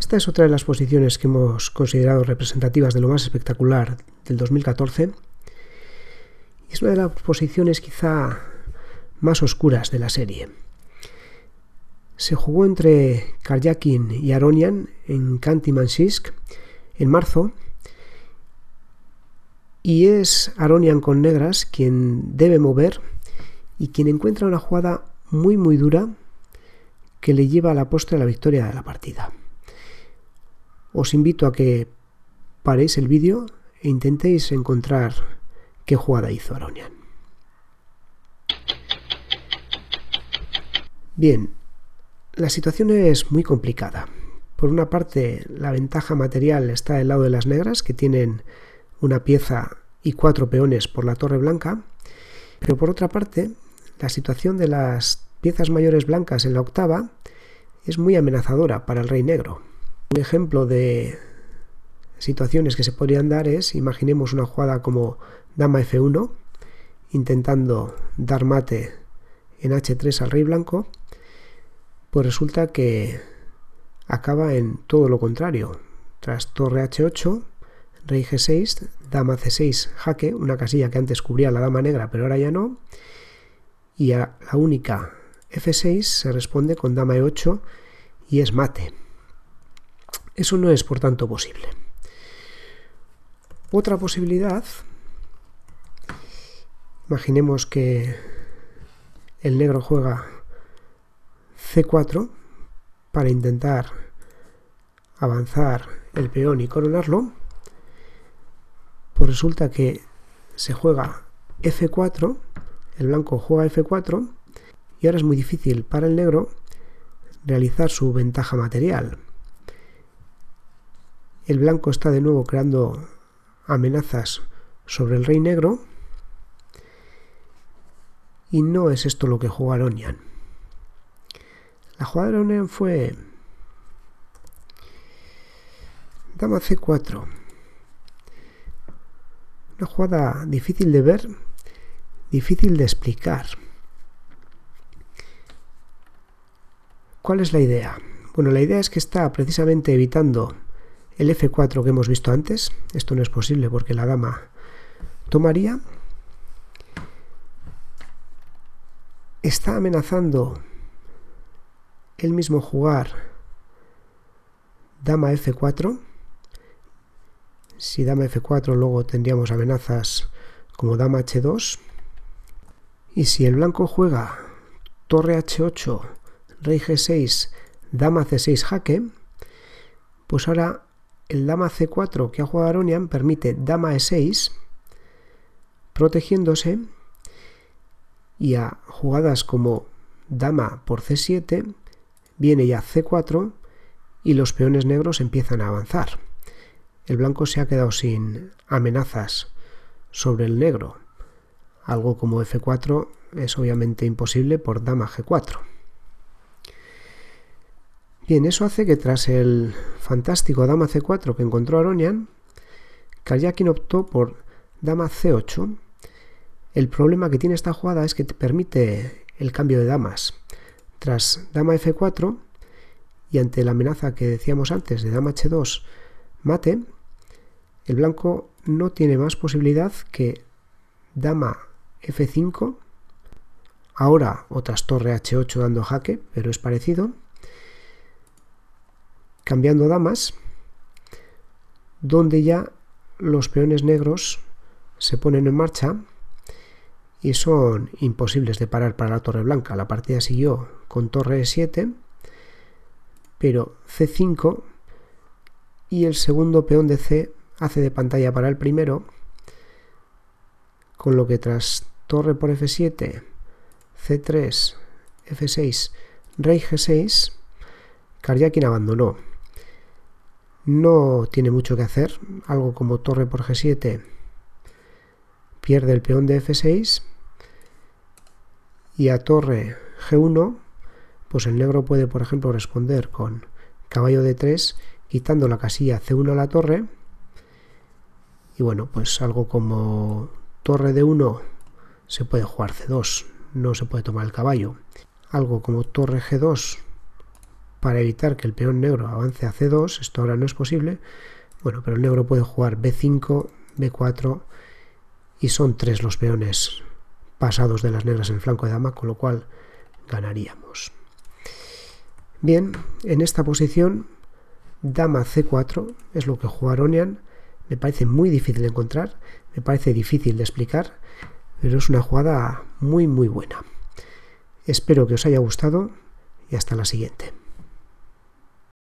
Esta es otra de las posiciones que hemos considerado representativas de lo más espectacular del 2014. Es una de las posiciones quizá más oscuras de la serie. Se jugó entre Karjakin y Aronian en Kantimansisk en marzo y es Aronian con negras quien debe mover y quien encuentra una jugada muy muy dura que le lleva a la postre a la victoria de la partida. Os invito a que paréis el vídeo e intentéis encontrar qué jugada hizo Aronian. Bien, la situación es muy complicada. Por una parte, la ventaja material está del lado de las negras, que tienen una pieza y cuatro peones por la torre blanca, pero por otra parte, la situación de las piezas mayores blancas en la octava es muy amenazadora para el rey negro. Un ejemplo de situaciones que se podrían dar es, imaginemos una jugada como dama f1, intentando dar mate en h3 al rey blanco, pues resulta que acaba en todo lo contrario. Tras torre h8, rey g6, dama c6, jaque, una casilla que antes cubría la dama negra, pero ahora ya no. Y a la única f6 se responde con dama e8 y es mate. Eso no es, por tanto, posible. Otra posibilidad, imaginemos que el negro juega C4 para intentar avanzar el peón y coronarlo, pues resulta que se juega F4, el blanco juega F4, y ahora es muy difícil para el negro realizar su ventaja material. El blanco está de nuevo creando amenazas sobre el rey negro. Y no es esto lo que juega Aronian. La jugada de Aronian fue... Dama C4. Una jugada difícil de ver, difícil de explicar. ¿Cuál es la idea? Bueno, la idea es que está precisamente evitando el F4 que hemos visto antes, esto no es posible porque la dama tomaría, está amenazando el mismo jugar dama F4, si dama F4 luego tendríamos amenazas como dama H2, y si el blanco juega torre H8, rey G6, dama C6 jaque, pues ahora el dama c4 que ha jugado Aronian permite dama e6, protegiéndose, y a jugadas como dama por c7, viene ya c4 y los peones negros empiezan a avanzar. El blanco se ha quedado sin amenazas sobre el negro. Algo como f4 es obviamente imposible por dama g4. Bien, eso hace que tras el fantástico dama c4 que encontró Aronian, Karjakin optó por dama c8. El problema que tiene esta jugada es que te permite el cambio de damas. Tras dama f4 y ante la amenaza que decíamos antes de dama h2 mate, el blanco no tiene más posibilidad que dama f5, ahora otras torre h8 dando jaque, pero es parecido, cambiando damas, donde ya los peones negros se ponen en marcha y son imposibles de parar para la torre blanca. La partida siguió con torre E7, pero C5 y el segundo peón de C hace de pantalla para el primero, con lo que tras torre por F7, C3, F6, rey G6, Karjakin abandonó no tiene mucho que hacer, algo como torre por g7 pierde el peón de f6 y a torre g1 pues el negro puede por ejemplo responder con caballo de 3 quitando la casilla c1 a la torre y bueno pues algo como torre d 1 se puede jugar c2 no se puede tomar el caballo algo como torre g2 para evitar que el peón negro avance a c2, esto ahora no es posible, bueno, pero el negro puede jugar b5, b4 y son tres los peones pasados de las negras en el flanco de dama, con lo cual ganaríamos. Bien, en esta posición, dama c4 es lo que juega Aronian, me parece muy difícil de encontrar, me parece difícil de explicar, pero es una jugada muy muy buena. Espero que os haya gustado y hasta la siguiente.